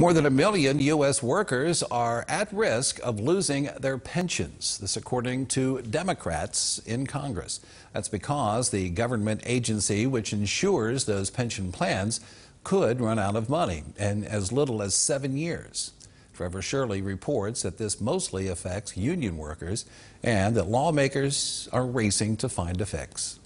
More than a million U.S. workers are at risk of losing their pensions. This, according to Democrats in Congress. That's because the government agency which insures those pension plans could run out of money in as little as seven years. Trevor Shirley reports that this mostly affects union workers and that lawmakers are racing to find a fix.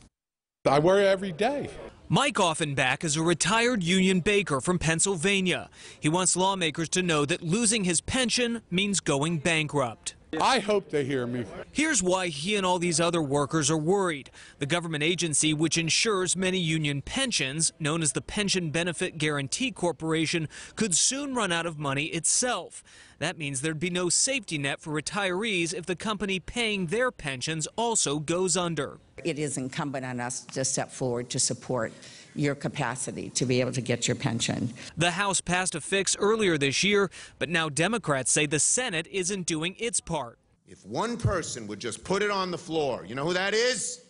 I worry every day. Mike Offenbach is a retired union baker from Pennsylvania. He wants lawmakers to know that losing his pension means going bankrupt. I hope they hear me. Here's why he and all these other workers are worried. The government agency which insures many union pensions, known as the Pension Benefit Guarantee Corporation, could soon run out of money itself. That means there'd be no safety net for retirees if the company paying their pensions also goes under it is incumbent on us to step forward to support your capacity to be able to get your pension. The House passed a fix earlier this year, but now Democrats say the Senate isn't doing its part. If one person would just put it on the floor, you know who that is?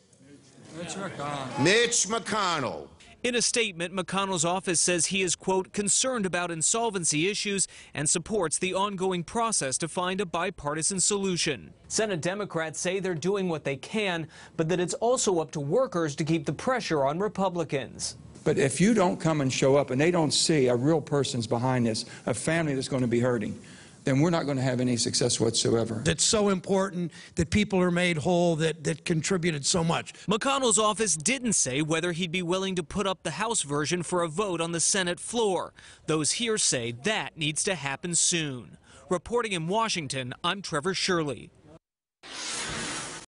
Mitch McConnell. Mitch McConnell. In a statement, McConnell's office says he is, quote, concerned about insolvency issues and supports the ongoing process to find a bipartisan solution. Senate Democrats say they're doing what they can, but that it's also up to workers to keep the pressure on Republicans. But if you don't come and show up and they don't see a real person's behind this, a family that's going to be hurting, then we're not going to have any success whatsoever. That's so important that people are made whole that, that contributed so much. McConnell's office didn't say whether he'd be willing to put up the House version for a vote on the Senate floor. Those here say that needs to happen soon. Reporting in Washington, I'm Trevor Shirley.